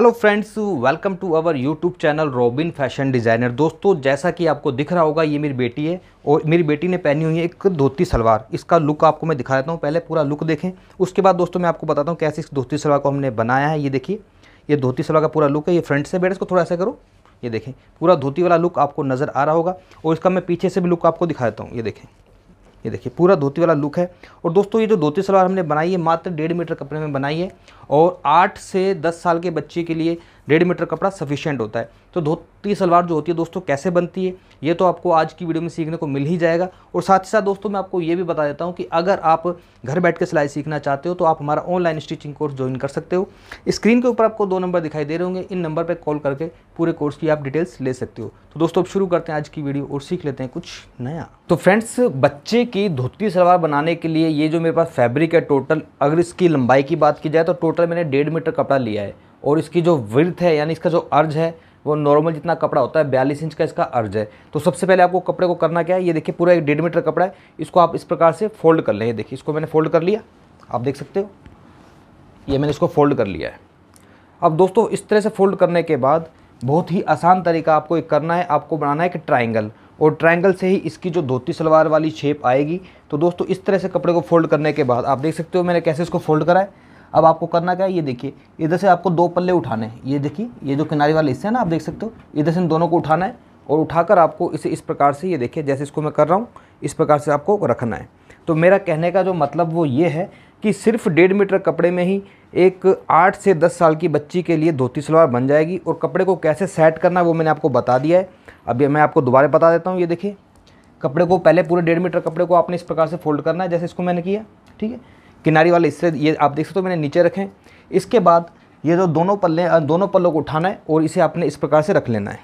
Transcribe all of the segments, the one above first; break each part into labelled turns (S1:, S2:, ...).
S1: hello friends welcome to our YouTube channel Robin fashion designer दोस्तों जैसा कि आपको दिख रहा होगा ये मेरी बेटी है और मेरी बेटी ने पहनी हुई है एक धोती सलवार इसका लुक आपको मैं दिखा देता हूँ पहले पूरा लुक देखें उसके बाद दोस्तों मैं आपको बताता हूँ कैसे इस धोती सलवार को हमने बनाया है ये देखिए ये धोती सलवार का पूरा लुक है ये फ्रंट से बेटा इसको थोड़ा ऐसा करो ये देखें पूरा धोती वाला लुक आपको नज़र आ रहा होगा और इसका मैं पीछे से भी लुक आपको दिखा देता हूँ ये देखें ये देखिए पूरा धोती वाला लुक है और दोस्तों ये जो धोती सलवार हमने बनाई है मात्र डेढ़ मीटर कपड़े में बनाई है और आठ से दस साल के बच्चे के लिए डेढ़ मीटर कपड़ा सफिशियंट होता है तो धोती सलवार जो होती है दोस्तों कैसे बनती है ये तो आपको आज की वीडियो में सीखने को मिल ही जाएगा और साथ ही साथ दोस्तों मैं आपको ये भी बता देता हूँ कि अगर आप घर बैठ के सिलाई सीखना चाहते हो तो आप हमारा ऑनलाइन स्टिचिंग कोर्स ज्वाइन कर सकते हो स्क्रीन के ऊपर आपको दो नंबर दिखाई दे रहे होंगे इन नंबर पर कॉल करके पूरे कोर्स की आप डिटेल्स ले सकते हो तो दोस्तों अब शुरू करते हैं आज की वीडियो और सीख लेते हैं कुछ नया तो फ्रेंड्स बच्चे की धोती सलवार बनाने के लिए ये जो मेरे पास फैब्रिक है टोटल अगर इसकी लंबाई की बात की जाए तो टोटल मैंने डेढ़ मीटर कपड़ा लिया है और इसकी जो विर्थ है यानी इसका जो अर्ज है वो नॉर्मल जितना कपड़ा होता है बयालीस इंच का इसका अर्ज है तो सबसे पहले आपको कपड़े को करना क्या है ये देखिए पूरा एक डेढ़ मीटर कपड़ा है इसको आप इस प्रकार से फोल्ड कर लें ये देखिए इसको मैंने फोल्ड कर लिया आप देख सकते हो ये मैंने इसको फोल्ड कर लिया है अब दोस्तों इस तरह से फोल्ड करने के बाद बहुत ही आसान तरीका आपको एक करना है आपको बनाना है एक ट्राइंगल और ट्राइंगल से ही इसकी जो धोती सलवार वाली शेप आएगी तो दोस्तों इस तरह से कपड़े को फोल्ड करने के बाद आप देख सकते हो मैंने कैसे इसको फोल्ड करा है अब आपको करना क्या है ये देखिए इधर से आपको दो पल्ले उठाने हैं ये देखिए ये जो किनारे वाले हिस्से हैं ना आप देख सकते हो इधर से इन दोनों को उठाना है और उठाकर आपको इसे इस प्रकार से ये देखिए जैसे इसको मैं कर रहा हूँ इस प्रकार से आपको रखना है तो मेरा कहने का जो मतलब वो ये है कि सिर्फ डेढ़ मीटर कपड़े में ही एक आठ से दस साल की बच्ची के लिए धोती सलवार बन जाएगी और कपड़े को कैसे सेट करना है वो मैंने आपको बता दिया है अभी मैं आपको दोबारा बता देता हूँ ये देखिए कपड़े को पहले पूरे डेढ़ मीटर कपड़े को आपने इस प्रकार से फोल्ड करना है जैसे इसको मैंने किया ठीक है किनारी वाले हिस्से ये आप देख सकते हो मैंने नीचे रखें इसके बाद ये जो दोनों पल्ले दोनों पल्लों को उठाना है और इसे आपने इस प्रकार से रख लेना है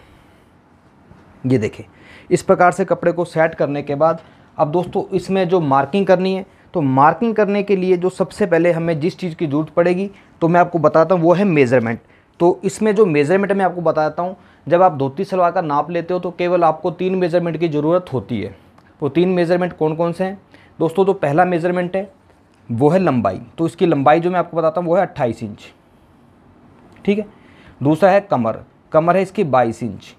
S1: ये देखें इस प्रकार से कपड़े को सेट करने के बाद अब दोस्तों इसमें जो मार्किंग करनी है तो मार्किंग करने के लिए जो सबसे पहले हमें जिस चीज़ की ज़रूरत पड़ेगी तो मैं आपको बताता हूँ वो है मेज़रमेंट तो इसमें जो मेज़रमेंट मैं आपको बताता हूँ जब आप धोती सलवार का नाप लेते हो तो केवल आपको तीन मेज़रमेंट की ज़रूरत होती है वो तो तीन मेज़रमेंट कौन कौन से हैं दोस्तों तो पहला मेज़रमेंट है वो है लंबाई तो इसकी लंबाई जो मैं आपको बताता हूँ वो है अट्ठाईस इंच ठीक है दूसरा है कमर कमर है इसकी बाईस इंच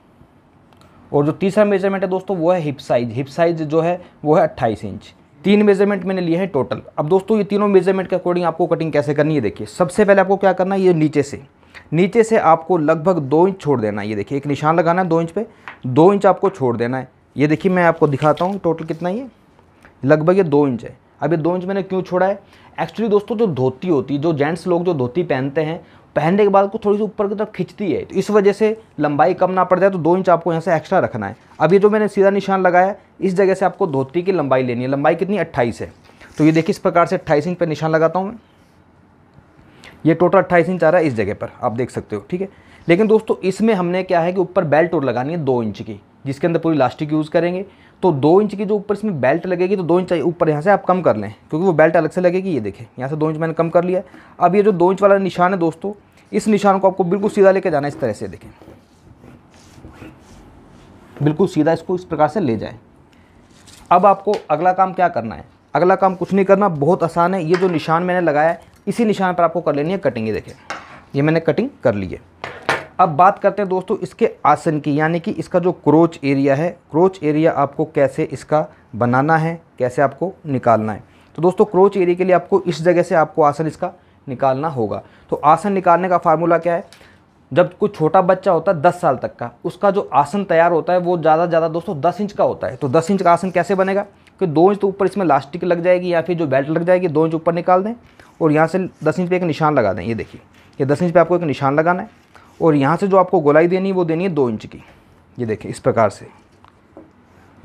S1: और जो तीसरा मेजरमेंट है दोस्तों वो है हिप साइज हिप साइज जो है वो है अट्ठाईस इंच तीन मेजरमेंट मैंने लिए हैं टोटल अब दोस्तों ये तीनों मेजरमेंट के अकॉर्डिंग आपको कटिंग कैसे करनी है देखिए सबसे पहले आपको क्या करना है ये नीचे से नीचे से आपको लगभग दो इंच छोड़ देना है ये देखिए एक निशान लगाना है दो इंच पे दो इंच आपको छोड़ देना है ये देखिए मैं आपको दिखाता हूँ टोटल कितना ये लगभग ये दो इंच है अब ये दो इंच मैंने क्यों छोड़ा है एक्चुअली दोस्तों जो धोती होती है जो जेंट्स लोग जो धोती पहनते हैं पहनने के बाद को थोड़ी सी ऊपर की तरफ खिंचती है तो इस वजह से लंबाई कम ना पड़ जाए तो दो इंच आपको यहाँ से एक्स्ट्रा रखना है अब ये जो मैंने सीधा निशान लगाया इस जगह से आपको धोती की लंबाई लेनी है लंबाई कितनी अट्ठाईस है तो ये देखिए इस प्रकार से अट्ठाईस इंच पर निशान लगाता हूँ मैं ये टोटल अट्ठाईस इंच आ रहा है इस जगह पर आप देख सकते हो ठीक है लेकिन दोस्तों इसमें हमने क्या है कि ऊपर बेल्ट और लगानी है दो इंच की जिसके अंदर पूरी लास्टिक यूज़ करेंगे तो दो इंच की जो ऊपर इसमें बेल्ट लगेगी तो दो इंच ऊपर यहाँ से आप कम कर लें क्योंकि वो बेल्ट अलग से लगेगी ये देखें यहाँ से दो इंच मैंने कम कर लिया अब ये जो दो इंच वाला निशान है दोस्तों इस निशान को आपको बिल्कुल सीधा लेके जाना इस तरह से देखें बिल्कुल सीधा इसको इस प्रकार से ले जाए अब आपको अगला काम क्या करना है अगला काम कुछ नहीं करना बहुत आसान है ये जो निशान मैंने लगाया है इसी निशान पर आपको कर लेनी है कटिंग ये देखें ये मैंने कटिंग कर ली है अब बात करते हैं दोस्तों इसके आसन की यानी कि इसका जो क्रोच एरिया है क्रोच एरिया आपको कैसे इसका बनाना है कैसे आपको निकालना है तो दोस्तों क्रोच एरिया के लिए आपको इस जगह से आपको आसन इसका निकालना होगा तो आसन निकालने का फार्मूला क्या है जब कोई छोटा बच्चा होता है दस साल तक का उसका जो आसन तैयार होता है वो ज़्यादा से ज़्यादा दोस्तों दस इंच का होता है तो दस इंच का आसन कैसे बनेगा कि दो इंच तो ऊपर इसमें लास्टिक लग जाएगी या फिर जो बेल्ट लग जाएगी दो इंच ऊपर निकाल दें और यहाँ से दस इंच पे एक निशान लगा दें ये देखिए ये दस इंच पे आपको एक निशान लगाना है और यहाँ से जो आपको गोलाई देनी है वो देनी है दो इंच की ये देखें इस प्रकार से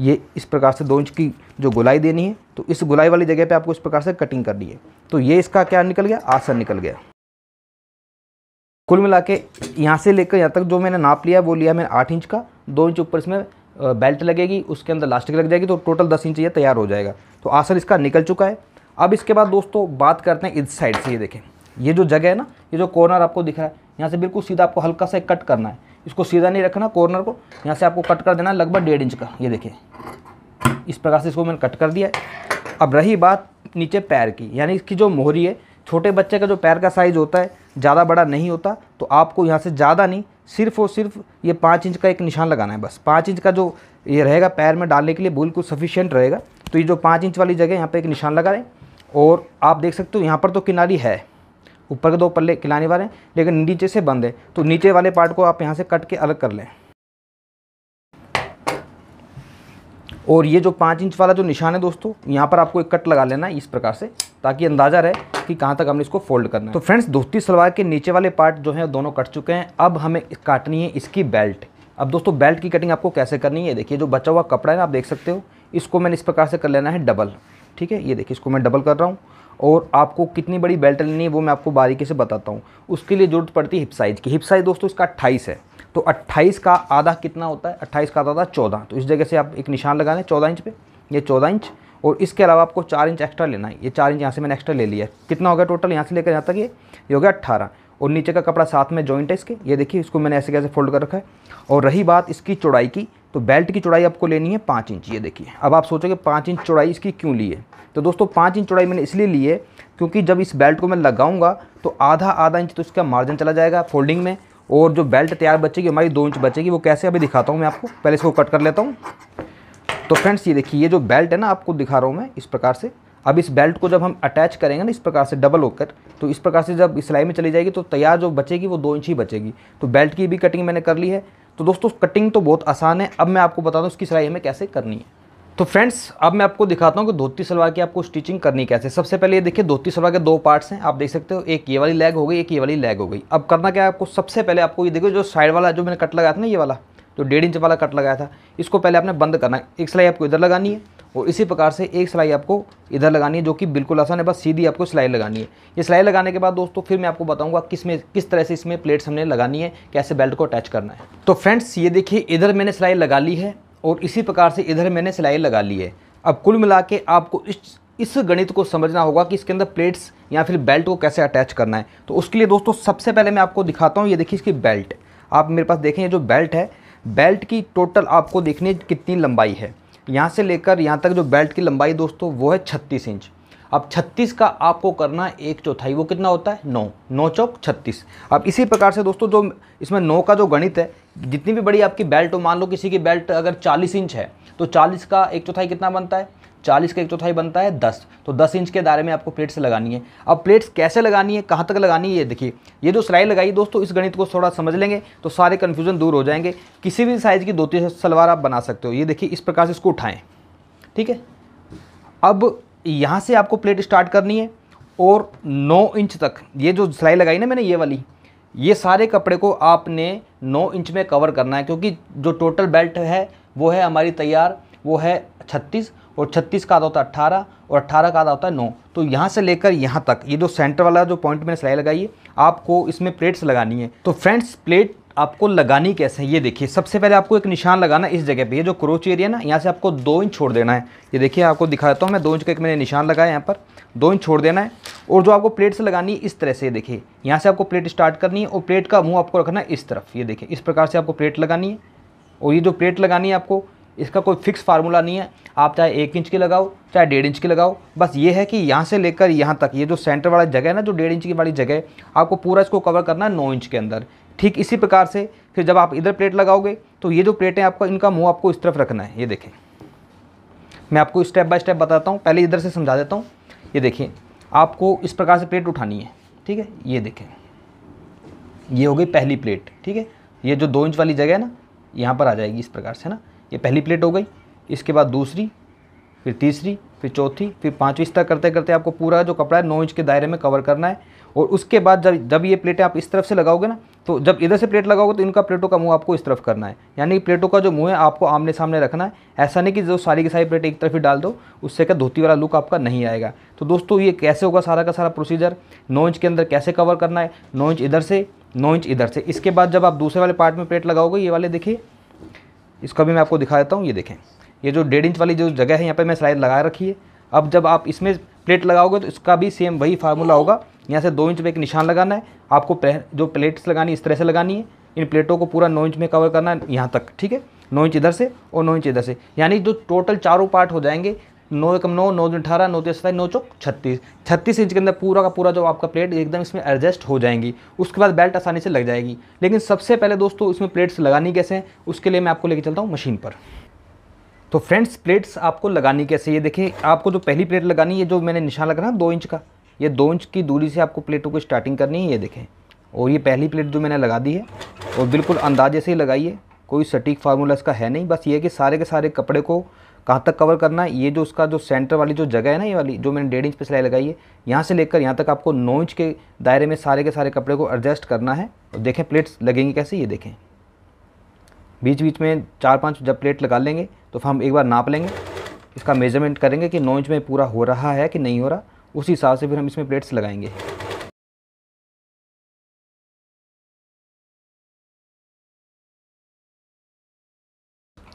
S1: ये इस प्रकार से दो इंच की जो गोलाई देनी है तो इस गोलाई वाली जगह पे आपको इस प्रकार से कटिंग करनी है तो ये इसका क्या निकल गया आसन निकल गया कुल मिला के यहाँ से लेकर यहाँ तक जो मैंने नाप लिया वो लिया मैंने आठ इंच का दो इंच ऊपर इसमें बेल्ट लगेगी उसके अंदर लास्टिक लग जाएगी तो टोटल दस इंच ये तैयार हो जाएगा तो आसन इसका निकल चुका है अब इसके बाद दोस्तों बात करते हैं इस साइड से ये देखें ये जो जगह है ना ये जो कॉर्नर आपको दिख रहा है यहाँ से बिल्कुल सीधा आपको हल्का सा कट करना है इसको सीधा नहीं रखना कॉर्नर को यहाँ से आपको कट कर देना लगभग डेढ़ इंच का ये देखिए इस प्रकार से इसको मैंने कट कर दिया है अब रही बात नीचे पैर की यानी इसकी जो मोहरी है छोटे बच्चे का जो पैर का साइज़ होता है ज़्यादा बड़ा नहीं होता तो आपको यहाँ से ज़्यादा नहीं सिर्फ और सिर्फ ये पाँच इंच का एक निशान लगाना है बस पाँच इंच का जो ये रहेगा पैर में डालने के लिए बिल्कुल सफिशियंट रहेगा तो ये जो पाँच इंच वाली जगह यहाँ पर एक निशान लगा रहे और आप देख सकते हो यहाँ पर तो किनारी है ऊपर के दो पल्ले खिलाने वाले हैं लेकिन नीचे से बंद है तो नीचे वाले पार्ट को आप यहाँ से कट के अलग कर लें और ये जो पाँच इंच वाला जो निशान है दोस्तों यहाँ पर आपको एक कट लगा लेना है इस प्रकार से ताकि अंदाज़ा रहे कि कहाँ तक हमने इसको फोल्ड करना है तो फ्रेंड्स दोस्ती सलवार के नीचे वाले पार्ट जो है दोनों कट चुके हैं अब हमें काटनी है इसकी बेल्ट अब दोस्तों बेल्ट की कटिंग आपको कैसे करनी है देखिए जो बचा हुआ कपड़ा है ना आप देख सकते हो इसको मैंने इस प्रकार से कर लेना है डबल ठीक है ये देखिए इसको मैं डबल कर रहा हूँ और आपको कितनी बड़ी बेल्ट लेनी है वो मैं आपको बारीकी से बताता हूँ उसके लिए ज़रूरत पड़ती है हिप साइज़ की हिप साइज़ दोस्तों इसका अट्ठाईस है तो अट्ठाईस का आधा कितना होता है अट्ठाईस का आधा होता चौदह तो इस जगह से आप एक निशान लगा लें चौदह इंच पर ये चौदह इंच और इसके अलावा आपको चार इंच एक्स्ट्रा लेना है ये चार इंच यहाँ से मैंने एक्स्ट्रा ले लिया है कितना हो गया टोटल यहाँ से लेकर यहाँ तक ये हो गया अट्ठारह और नीचे का कपड़ा साथ में जॉइंट है इसके ये देखिए इसको मैंने ऐसे कैसे फोल्ड कर रखा है और रही बात इसकी चौड़ाई की तो बेल्ट की चौड़ाई आपको लेनी है पाँच इंच ये देखिए अब आप सोचोगे पाँच इंच चौड़ाई इसकी क्यों ली है तो दोस्तों पाँच इंच चौड़ाई मैंने इसलिए ली है क्योंकि जब इस बेल्ट को मैं लगाऊंगा तो आधा आधा इंच तो इसका मार्जिन चला जाएगा फोल्डिंग में और जो बेल्ट तैयार बचेगी हमारी दो इंच बचेगी वो कैसे अभी दिखाता हूँ मैं आपको पहले इसको कट कर लेता हूँ तो फ्रेंड्स ये देखिए ये जो बेल्ट है ना आपको दिखा रहा हूँ मैं इस प्रकार से अब इस बेल्ट को जब हम अटैच करेंगे ना इस प्रकार से डबल होकर तो इस प्रकार से जब सिलाई में चली जाएगी तो तैयार जो बचेगी वो दो इंच ही बचेगी तो बेल्ट की भी कटिंग मैंने कर ली है तो दोस्तों कटिंग तो बहुत आसान है अब मैं आपको बता दूँ उसकी सिलाई हमें कैसे करनी है तो फ्रेंड्स अब मैं आपको दिखाता हूँ कि धोती सलवार की आपको स्टिचिंग करनी कैसे सबसे पहले ये देखिए धोती सलवार के दो पार्ट्स हैं आप देख सकते हो एक ये वाली लेग हो गई एक ये वाली लेग हो गई अब करना क्या है आपको सबसे पहले आपको ये देखो जो साइड वाला जो मैंने कट लगाया था ना ये वाला जो डेढ़ इंच वाला कट लगाया था इसको पहले आपने बंद करना एक सिलाई आपको इधर लगानी है और इसी प्रकार से एक सिलाई आपको इधर लगानी है जो कि बिल्कुल आसान है बस सीधी आपको सिलाई लगानी है ये सिलाई लगाने के बाद दोस्तों फिर मैं आपको बताऊंगा किस में किस तरह से इसमें प्लेट्स हमने लगानी है कैसे बेल्ट को अटैच करना है तो फ्रेंड्स ये देखिए इधर मैंने सिलाई लगा ली है और इसी प्रकार से इधर मैंने सिलाई लगा ली है अब कुल मिला के आपको इस इस गणित को समझना होगा कि इसके अंदर प्लेट्स या फिर बेल्ट को कैसे अटैच करना है तो उसके लिए दोस्तों सबसे पहले मैं आपको दिखाता हूँ ये देखिए इसकी बेल्ट आप मेरे पास देखें जो बेल्ट है बेल्ट की टोटल आपको देखने कितनी लंबाई है यहाँ से लेकर यहाँ तक जो बेल्ट की लंबाई दोस्तों वो है छत्तीस इंच अब 36 का आपको करना एक चौथाई वो कितना होता है नौ नौ चौक 36 अब इसी प्रकार से दोस्तों जो इसमें नौ का जो गणित है जितनी भी बड़ी आपकी बेल्ट हो मान लो किसी की बेल्ट अगर 40 इंच है तो 40 का एक चौथाई कितना बनता है चालीस का एक चौथाई बनता है दस तो दस इंच के दायरे में आपको प्लेट्स लगानी है अब प्लेट्स कैसे लगानी है कहाँ तक लगानी है ये देखिए ये जो सिलाई लगाई दोस्तों इस गणित को थोड़ा समझ लेंगे तो सारे कन्फ्यूजन दूर हो जाएंगे किसी भी साइज़ की धोती सलवार आप बना सकते हो ये देखिए इस प्रकार से इसको उठाएँ ठीक है अब यहाँ से आपको प्लेट स्टार्ट करनी है और नौ इंच तक ये जो सिलाई लगाई ना मैंने ये वाली ये सारे कपड़े को आपने 9 इंच में कवर करना है क्योंकि जो टोटल बेल्ट है वो है हमारी तैयार वो है छत्तीस और छत्तीस का आधा होता है अट्ठारह और अट्ठारह का आधा होता है नौ तो यहाँ से लेकर यहाँ तक ये जो सेंटर वाला जो पॉइंट मैंने सिलाई लगाई है आपको इसमें प्लेट्स लगानी है तो फ्रेंड्स प्लेट आपको लगानी कैसे है ये देखिए सबसे पहले आपको एक निशान लगाना इस जगह पे ये जो क्रोच एरिया ना यहाँ से आपको दो इंच छोड़ देना है ये देखिए आपको दिखा देता हूँ मैं दो इंच का एक मैंने निशान लगाया यहाँ पर दो इंच छोड़ देना है और जो आपको प्लेट से लगानी है इस तरह से देखिए यहाँ से आपको प्लेट स्टार्ट करनी है और प्लेट का मुँह आपको रखना है इस तरफ ये देखिए इस प्रकार से आपको प्लेट लगानी है और ये जो प्लेट लगानी है आपको इसका कोई फिक्स फार्मूला नहीं है आप चाहे एक इंच की लगाओ चाहे डेढ़ इंच की लगाओ बस ये है कि यहाँ से लेकर यहाँ तक ये जो सेंटर वाला जगह है ना जो डेढ़ इंच की वाली जगह आपको पूरा इसको कवर करना है नौ इंच के अंदर ठीक इसी प्रकार से फिर जब आप इधर प्लेट लगाओगे तो ये जो प्लेटें आपका इनका मुँह आपको इस तरफ रखना है ये देखें मैं आपको स्टेप बाय स्टेप बताता हूँ पहले इधर से समझा देता हूँ ये देखिए आपको इस प्रकार से प्लेट उठानी है ठीक है ये देखें ये हो गई पहली प्लेट ठीक है ये जो दो इंच वाली जगह है ना यहाँ पर आ जाएगी इस प्रकार से ना ये पहली प्लेट हो गई इसके बाद दूसरी फिर तीसरी फिर चौथी फिर पाँचवीं इस तरह करते करते आपको पूरा जो कपड़ा है नौ इंच के दायरे में कवर करना है और उसके बाद जब जब ये प्लेटें आप इस तरफ से लगाओगे ना तो जब इधर से प्लेट लगाओगे तो इनका प्लेटों का मुंह आपको इस तरफ करना है यानी प्लेटों का जो मुंह है आपको आमने सामने रखना है ऐसा नहीं कि जो सारी की सारी प्लेट एक तरफ ही डाल दो उससे क्या धोती वाला लुक आपका नहीं आएगा तो दोस्तों ये कैसे होगा सारा का सारा प्रोसीजर नौ इंच के अंदर कैसे कवर करना है नौ इंच इधर से नौ इंच इधर से इसके बाद जब आप दूसरे वाले पार्ट में प्लेट लगाओगे ये वाले देखिए इसका भी मैं आपको दिखा देता हूँ ये देखें ये जो डेढ़ इंच वाली जो जगह है यहाँ पर मैं स्लाइड लगाए रखी है अब जब आप इसमें प्लेट लगाओगे तो इसका भी सेम वही फार्मूला होगा यहाँ से दो इंच में एक निशान लगाना है आपको जो प्लेट्स लगानी इस तरह से लगानी है इन प्लेटों को पूरा नौ इंच में कवर करना है यहाँ तक ठीक है नौ इंच इधर से और नौ इंच इधर से यानी जो टोटल चारों पार्ट हो जाएंगे नौ एकम नौ नौ अठारह नौ दिन नौ चौक छत्तीस छत्तीस इंच के अंदर पूरा का पूरा जो आपका प्लेट एकदम इसमें एडजस्ट हो जाएंगी उसके बाद बेल्ट आसानी से लग जाएगी लेकिन सबसे पहले दोस्तों इसमें प्लेट्स लगानी कैसे हैं उसके लिए मैं आपको लेके चलता हूँ मशीन पर तो फ्रेंड्स प्लेट्स आपको लगानी कैसे ये देखिए आपको जो पहली प्लेट लगानी है जो मैंने निशान लग दो इंच का ये दो इंच की दूरी से आपको प्लेटों को स्टार्टिंग करनी है ये देखें और ये पहली प्लेट जो मैंने लगा दी है और बिल्कुल अंदाजे से ही लगाइए कोई सटीक फार्मूला इसका है नहीं बस ये कि सारे के सारे कपड़े को कहाँ तक कवर करना है ये जो उसका जो सेंटर वाली जो जगह है ना ये वाली जो मैंने डेढ़ इंच पे सिलाई लगाई है यहाँ से लेकर यहाँ तक आपको नौ इंच के दायरे में सारे के सारे कपड़े को एडजस्ट करना है और देखें प्लेट्स लगेंगे कैसे ये देखें बीच बीच में चार पाँच जब प्लेट लगा लेंगे तो फिर हम एक बार नाप लेंगे इसका मेजरमेंट करेंगे कि नौ इंच में पूरा हो रहा है कि नहीं हो रहा उसी हिसाब से फिर हम इसमें प्लेट्स लगाएंगे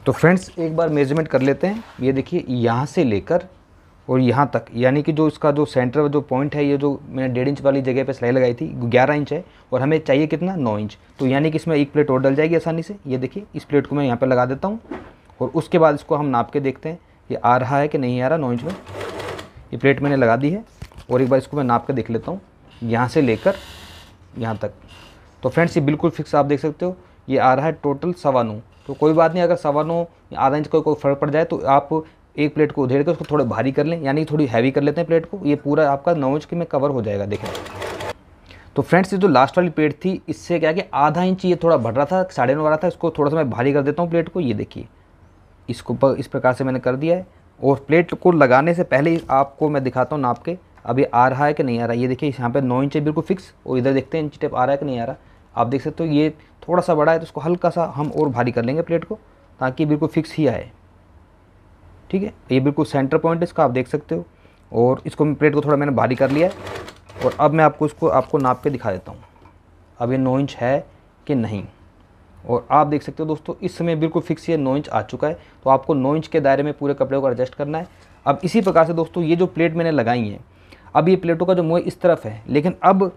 S1: तो फ्रेंड्स एक बार मेजरमेंट कर लेते हैं ये देखिए यहाँ से लेकर और यहाँ तक यानी कि जो इसका जो सेंटर जो पॉइंट है ये जो मैंने डेढ़ इंच वाली जगह पे सिलाई लगाई थी ग्यारह इंच है और हमें चाहिए कितना नौ इंच तो यानी कि इसमें एक प्लेट और डल जाएगी आसानी से ये देखिए इस प्लेट को मैं यहाँ पर लगा देता हूँ और उसके बाद इसको हम नाप के देखते हैं ये आ रहा है कि नहीं आ रहा नौ इंच में ये प्लेट मैंने लगा दी है और एक बार इसको मैं नाप के देख लेता हूँ यहाँ से लेकर यहाँ तक तो फ्रेंड्स ये बिल्कुल फिक्स आप देख सकते हो ये आ रहा है टोटल सवा नौ तो कोई बात नहीं अगर सवा नौ आधा इंच का कोई फ़र्क पड़ जाए तो आप एक प्लेट को उधेड़ के उसको थोड़ा भारी कर लें यानी थोड़ी हैवी कर लेते हैं प्लेट को ये पूरा आपका नौ इंच में कवर हो जाएगा देखें तो फ्रेंड्स ये जो लास्ट वाली प्लेट थी इससे क्या कि आधा इंच ये थोड़ा बढ़ रहा था साढ़े नौ रहा था इसको थोड़ा सा मैं भारी कर देता हूँ प्लेट को ये देखिए इसको इस प्रकार से मैंने कर दिया है और प्लेट को लगाने से पहले आपको मैं दिखाता हूँ नाप के अभी आ रहा है कि नहीं आ रहा ये देखिए यहाँ पे नौ इंच बिल्कुल फिक्स और इधर देखते हैं इंच टेप आ रहा है कि नहीं आ रहा आप देख सकते हो ये थोड़ा सा बड़ा है तो इसको हल्का सा हम और भारी कर लेंगे प्लेट को ताकि बिल्कुल फिक्स ही आए ठीक है ये बिल्कुल सेंटर पॉइंट है इसका आप देख सकते हो और इसको प्लेट को थोड़ा मैंने भारी कर लिया है और अब मैं आपको इसको आपको नाप के दिखा देता हूँ अब ये नौ इंच है कि नहीं और आप देख सकते हो दोस्तों इस समय बिल्कुल फिक्स ये नौ इंच आ चुका है तो आपको नौ इंच के दायरे में पूरे कपड़े को एडजस्ट करना है अब इसी प्रकार से दोस्तों ये जो प्लेट मैंने लगाई है अब ये प्लेटों का जो मुँह इस तरफ है लेकिन अब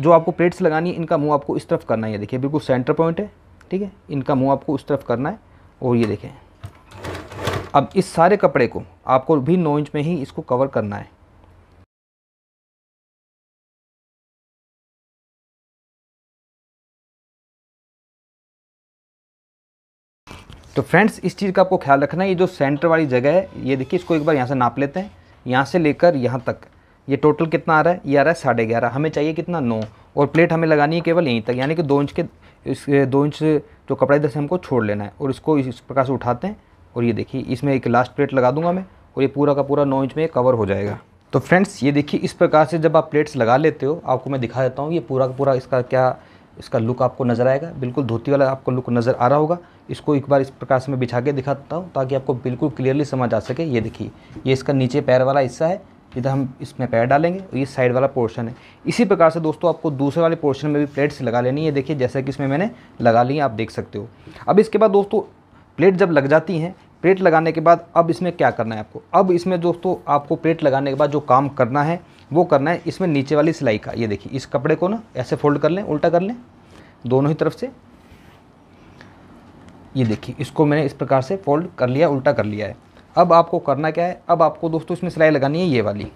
S1: जो आपको प्लेट्स लगानी है इनका मुंह आपको इस तरफ करना है ये देखिए बिल्कुल सेंटर पॉइंट है ठीक है इनका मुंह आपको उस तरफ करना है और ये देखें अब इस सारे कपड़े को आपको भी नौ इंच में ही इसको कवर करना है तो फ्रेंड्स इस चीज़ का आपको ख्याल रखना है ये जो सेंटर वाली जगह है ये देखिए इसको एक बार यहाँ से नाप लेते हैं यहाँ से लेकर यहाँ तक ये टोटल कितना आ रहा है ये आ रहा है साढ़े ग्यारह हमें चाहिए कितना नौ और प्लेट हमें लगानी है केवल यहीं तक यानी कि दो इंच के इस दो इंच जो कपड़ा इधर से हमको छोड़ लेना है और इसको इस प्रकार से उठाते हैं और ये देखिए इसमें एक लास्ट प्लेट लगा दूंगा मैं और ये पूरा का पूरा नौ इंच में कवर हो जाएगा तो फ्रेंड्स ये देखिए इस प्रकार से जब आप प्लेट्स लगा लेते हो आपको मैं दिखा देता हूँ ये पूरा का पूरा इसका क्या इसका लुक आपको नज़र आएगा बिल्कुल धोती वाला आपको लुक नज़र आ रहा होगा इसको एक बार इस प्रकार से मैं बिछा के दिखाता हूँ ताकि आपको बिल्कुल क्लियरली समझ आ सके ये देखिए ये इसका नीचे पैर वाला हिस्सा है इधर हम इसमें पैर डालेंगे और ये साइड वाला पोर्शन है इसी प्रकार से दोस्तों आपको दूसरे वाले पोर्शन में भी प्लेट्स लगा लेनी है देखिए जैसा कि इसमें मैंने लगा ली आप देख सकते हो अब इसके बाद दोस्तों प्लेट जब लग जाती हैं प्लेट लगाने के बाद अब इसमें क्या करना है आपको अब इसमें दोस्तों आपको प्लेट लगाने के बाद जो काम करना है वो करना है इसमें नीचे वाली सिलाई का ये देखिए इस कपड़े को ना ऐसे फोल्ड कर लें उल्टा कर लें दोनों ही तरफ से ये देखिए इसको मैंने इस प्रकार से फोल्ड कर लिया उल्टा कर लिया है अब आपको करना क्या है अब आपको दोस्तों इसमें सिलाई लगानी है ये वाली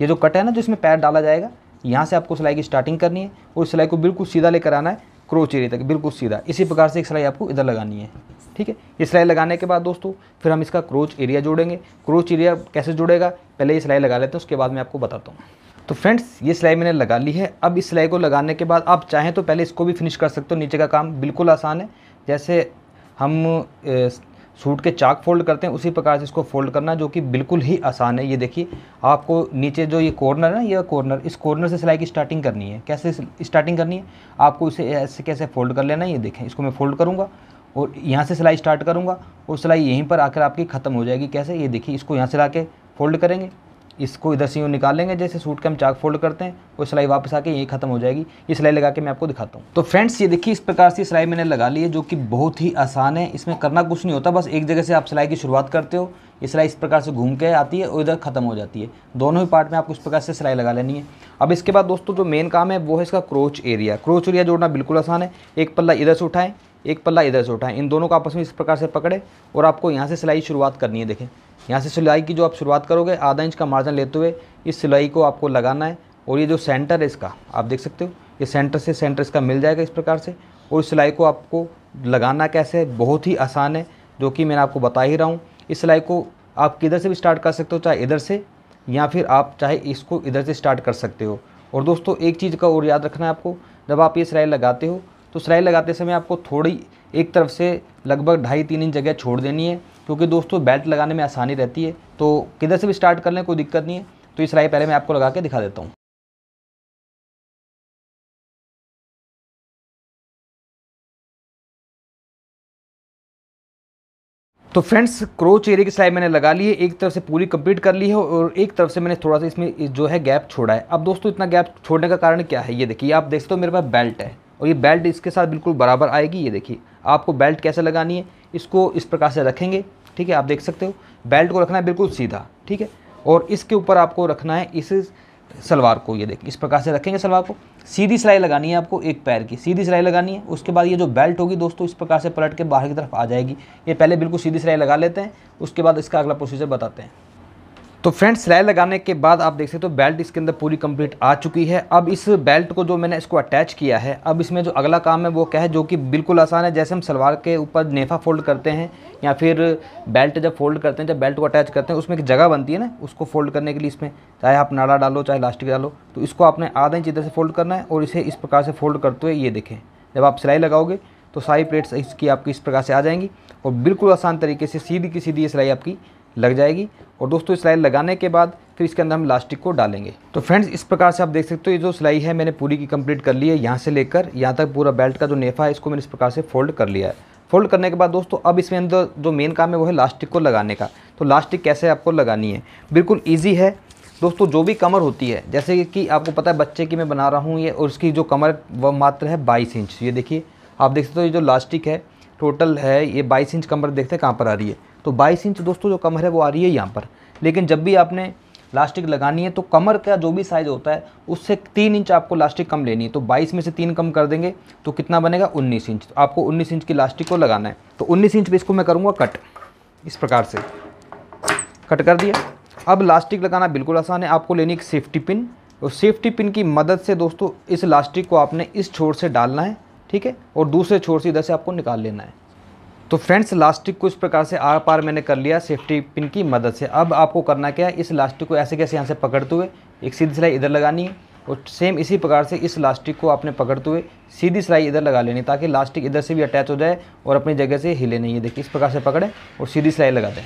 S1: ये जो कट है ना जो इसमें पैर डाला जाएगा यहाँ से आपको सिलाई की स्टार्टिंग करनी है और सिलाई को बिल्कुल सीधा लेकर आना है क्रोच एरिया तक बिल्कुल सीधा इसी प्रकार से एक सिलाई आपको इधर लगानी है ठीक है ये सिलाई लगाने के बाद दोस्तों फिर हम इसका क्रोच एरिया जोड़ेंगे क्रोच एरिया कैसे जुड़ेगा पहले ये सिलाई लगा लेते हैं उसके बाद मैं आपको बताता हूँ तो फ्रेंड्स ये सिलाई मैंने लगा ली है अब इस सिलाई को लगाने के बाद आप चाहें तो पहले इसको भी फिनिश कर सकते हो नीचे का काम बिल्कुल आसान है जैसे हम सूट के चाक फोल्ड करते हैं उसी प्रकार से इसको फोल्ड करना जो कि बिल्कुल ही आसान है ये देखिए आपको नीचे जो ये कॉर्नर है ये कॉर्नर इस कॉर्नर से सिलाई की स्टार्टिंग करनी है कैसे स्टार्टिंग करनी है आपको इसे ऐसे कैसे फोल्ड कर लेना है ये देखें इसको मैं फोल्ड करूँगा और यहाँ से सिलाई स्टार्ट करूँगा और सिलाई यहीं पर आकर आपकी ख़त्म हो जाएगी कैसे ये देखिए इसको यहाँ से ला फोल्ड करेंगे इसको इधर से यूँ निकालेंगे जैसे सूट के हम चाक फोल्ड करते हैं वो सिलाई वापस आके यहीं ख़त्म हो जाएगी ये सिलाई लगा के मैं आपको दिखाता हूँ तो फ्रेंड्स ये देखिए इस प्रकार से सिलाई मैंने लगा ली है जो कि बहुत ही आसान है इसमें करना कुछ नहीं होता बस एक जगह से आप सिलाई की शुरुआत करते हो ये सिलाई इस प्रकार से घूम के आती है और इधर ख़त्म हो जाती है दोनों ही पार्ट में आपको इस प्रकार से सिलाई लगा लेनी है अब इसके बाद दोस्तों जो मेन काम है वो है इसका क्रोच एरिया क्रोच एरिया जोड़ना बिल्कुल आसान है एक पल्ला इधर से उठाएँ एक पल्ला इधर से उठाएं इन दोनों को आपस में इस प्रकार से पकड़े और आपको यहाँ से सिलाई शुरुआत करनी है देखें यहाँ से सिलाई की जो आप शुरुआत करोगे आधा इंच का मार्जिन लेते हुए इस सिलाई को आपको लगाना है और ये जो सेंटर है इसका आप देख सकते हो ये सेंटर से सेंटर इसका मिल जाएगा इस प्रकार से और इस सिलाई को आपको लगाना कैसे है बहुत ही आसान है जो कि मैंने आपको बता ही रहा हूँ इस सिलाई को आप किधर से भी स्टार्ट कर सकते हो चाहे इधर से या फिर आप चाहे इसको इधर से स्टार्ट कर सकते हो और दोस्तों एक चीज़ का और याद रखना है आपको जब आप ये सिलाई लगाते हो तो सिलाई लगाते समय आपको थोड़ी एक तरफ से लगभग ढाई तीन इंच जगह छोड़ देनी है क्योंकि दोस्तों बेल्ट लगाने में आसानी रहती है तो किधर से भी स्टार्ट कर लें कोई दिक्कत नहीं है तो ये सिलाई पहले मैं आपको लगा के दिखा देता हूँ तो फ्रेंड्स क्रोच एरिया की सिलाई मैंने लगा ली है एक तरफ से पूरी कंप्लीट कर ली है और एक तरफ से मैंने थोड़ा सा इसमें जो है गैप छोड़ा है अब दोस्तों इतना गैप छोड़ने का कारण क्या है ये देखिए आप देख सकते हो मेरे पास बेल्ट है और ये बेल्ट इसके साथ बिल्कुल बराबर आएगी ये देखिए आपको बेल्ट कैसे लगानी है इसको इस प्रकार से रखेंगे ठीक है आप देख सकते हो बेल्ट को रखना है बिल्कुल सीधा ठीक है और इसके ऊपर आपको रखना है इस सलवार को ये देखिए इस प्रकार से रखेंगे सलवार को सीधी सिलाई लगानी है आपको एक पैर की सीधी सिलाई लगानी है उसके बाद ये जो बेल्ट होगी दोस्तों इस प्रकार से पलट के बाहर की तरफ आ जाएगी ये पहले बिल्कुल सीधी सिलाई लगा लेते हैं उसके बाद इसका अगला प्रोसीजर बताते हैं तो फ्रेंड्स सिलाई लगाने के बाद आप देख सकते हो तो बेल्ट इसके अंदर पूरी कंप्लीट आ चुकी है अब इस बेल्ट को जो मैंने इसको अटैच किया है अब इसमें जो अगला काम है वो क्या है जो कि बिल्कुल आसान है जैसे हम सलवार के ऊपर नेफा फोल्ड करते हैं या फिर बेल्ट जब फोल्ड करते हैं जब बेल्ट को अटैच करते हैं उसमें एक जगह बनती है ना उसको फोल्ड करने के लिए इसमें चाहे आप नाड़ा डालो चाहे लास्टिक डालो तो इसको आपने आधा इंच इधर से फोल्ड करना है और इसे इस प्रकार से फोल्ड करते हुए ये देखें जब आप सिलाई लगाओगे तो सारी प्लेट्स इसकी आपकी इस प्रकार से आ जाएंगी और बिल्कुल आसान तरीके से सीधी की सीधी ये सिलाई आपकी लग जाएगी और दोस्तों सिलाई लगाने के बाद फिर इसके अंदर हम लास्टिक को डालेंगे तो फ्रेंड्स इस प्रकार से आप देख सकते हो ये जो सिलाई है मैंने पूरी की कंप्लीट कर ली है यहाँ से लेकर यहाँ तक पूरा बेल्ट का जो नेफा है इसको मैंने इस प्रकार से फोल्ड कर लिया है फोल्ड करने के बाद दोस्तों अब इसमें अंदर जो मेन काम है वो है लास्टिक को लगाने का तो लास्टिक कैसे आपको लगानी है बिल्कुल ईजी है दोस्तों जो भी कमर होती है जैसे कि आपको पता है बच्चे की मैं बना रहा हूँ ये और उसकी जो कमर वह मात्र है बाईस इंच ये देखिए आप देख सकते हो ये जो लास्टिक है टोटल है ये बाईस इंच कमर देखते हैं कहाँ पर आ रही है तो बाईस इंच दोस्तों जो कमर है वो आ रही है यहाँ पर लेकिन जब भी आपने लास्टिक लगानी है तो कमर का जो भी साइज़ होता है उससे तीन इंच आपको लास्टिक कम लेनी है तो 22 में से तीन कम कर देंगे तो कितना बनेगा 19 इंच तो आपको 19 इंच की लास्टिक को लगाना है तो 19 इंच पे इसको मैं करूँगा कट इस प्रकार से कट कर दिया अब लास्टिक लगाना बिल्कुल आसान है आपको लेनी एक सेफ्टी पिन और सेफ्टी पिन की मदद से दोस्तों इस लास्टिक को आपने इस छोर से डालना है ठीक है और दूसरे छोर से इधर से आपको निकाल लेना है तो फ्रेंड्स लास्टिक को इस प्रकार से आर पार मैंने कर लिया सेफ्टी पिन की मदद से अब आपको करना क्या है इस लास्टिक को ऐसे कैसे यहाँ से पकड़ते हुए एक सीधी सिलाई इधर लगानी है और सेम इसी प्रकार से इस लास्टिक को आपने पकड़ते हुए सीधी सिलाई इधर लगा लेनी ताकि लास्टिक इधर से भी अटैच हो जाए और अपनी जगह से हिले नहीं है देखिए इस प्रकार से पकड़ें और सीधी सिलाई लगा दें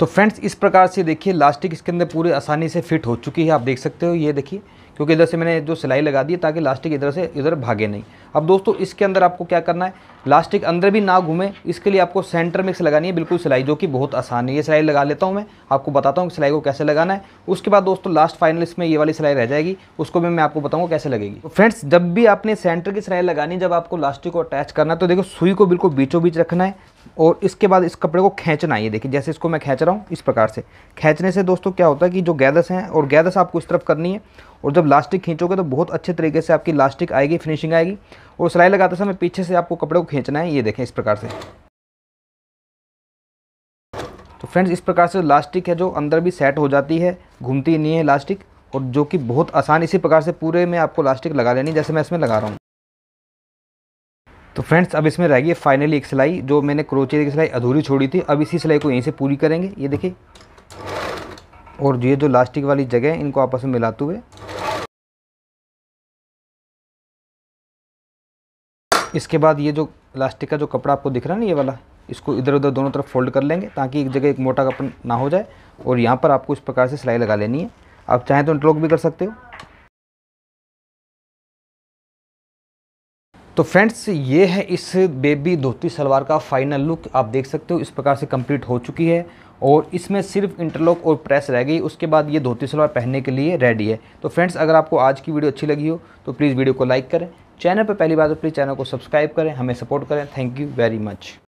S1: तो फ्रेंड्स इस प्रकार से देखिए लास्टिक इसके अंदर पूरी आसानी से फिट हो चुकी है आप देख सकते हो ये देखिए क्योंकि इधर से मैंने जो सिलाई लगा दी ताकि लास्टिक इधर से इधर भागे नहीं अब दोस्तों इसके अंदर आपको क्या करना है प्लास्टिक अंदर भी ना घूमे इसके लिए आपको सेंटर में लगानी है बिल्कुल सिलाई जो कि बहुत आसान है ये सिलाई लगा लेता हूँ मैं आपको बताता हूँ सिलाई को कैसे लगाना है उसके बाद दोस्तों लास्ट फाइनल इसमें ये वाली सिलाई रह जाएगी उसको भी मैं आपको बताऊँगा कैसे लगेगी तो फ्रेंड्स जब भी आपने सेंटर की सिलाई लगानी जब आपको लास्टिक को अटैच करना है तो देखो सुई को बिल्कुल बीचों बीच रखना है और इसके बाद इस कपड़े को खींचना है ये देखिए जैसे इसको मैं खींच रहा हूँ इस प्रकार से खींचने से दोस्तों क्या होता है कि जो गैदस हैं और गैदस आपको इस तरफ करनी है और जब लास्टिक खींचोगे तो बहुत अच्छे तरीके से आपकी लास्टिक आएगी फिनिशिंग आएगी और सिलाई लगाते समय पीछे से आपको कपड़े को खींचना है ये देखें इस प्रकार से तो फ्रेंड्स इस प्रकार से लास्टिक है जो अंदर भी सेट हो जाती है घूमती नहीं है लास्टिक और जो कि बहुत आसान इसी प्रकार से पूरे में आपको लास्टिक लगा लेनी जैसे मैं इसमें लगा रहा हूँ तो फ्रेंड्स अब इसमें रह गई फाइनली एक सिलाई जो मैंने क्रोचे की सिलाई अधूरी छोड़ी थी अब इसी सिलाई को यहीं से पूरी करेंगे ये देखिए और ये जो लास्टिक वाली जगह है इनको आपस में मिलाते हुए इसके बाद ये जो लास्टिक का जो कपड़ा आपको दिख रहा है ना ये वाला इसको इधर उधर दोनों तरफ फोल्ड कर लेंगे ताकि एक जगह एक मोटा कपड़ा ना हो जाए और यहाँ पर आपको इस प्रकार से सिलाई लगा लेनी है आप चाहें तो इंटरलॉक भी कर सकते हो तो फ्रेंड्स ये है इस बेबी धोती सलवार का फाइनल लुक आप देख सकते हो इस प्रकार से कंप्लीट हो चुकी है और इसमें सिर्फ इंटरलॉक और प्रेस रह गई उसके बाद ये धोती सलवार पहनने के लिए रेडी है तो फ्रेंड्स अगर आपको आज की वीडियो अच्छी लगी हो तो प्लीज़ वीडियो को लाइक करें चैनल पर पहली बार तो प्लीज़ चैनल को सब्सक्राइब करें हमें सपोर्ट करें थैंक यू वेरी मच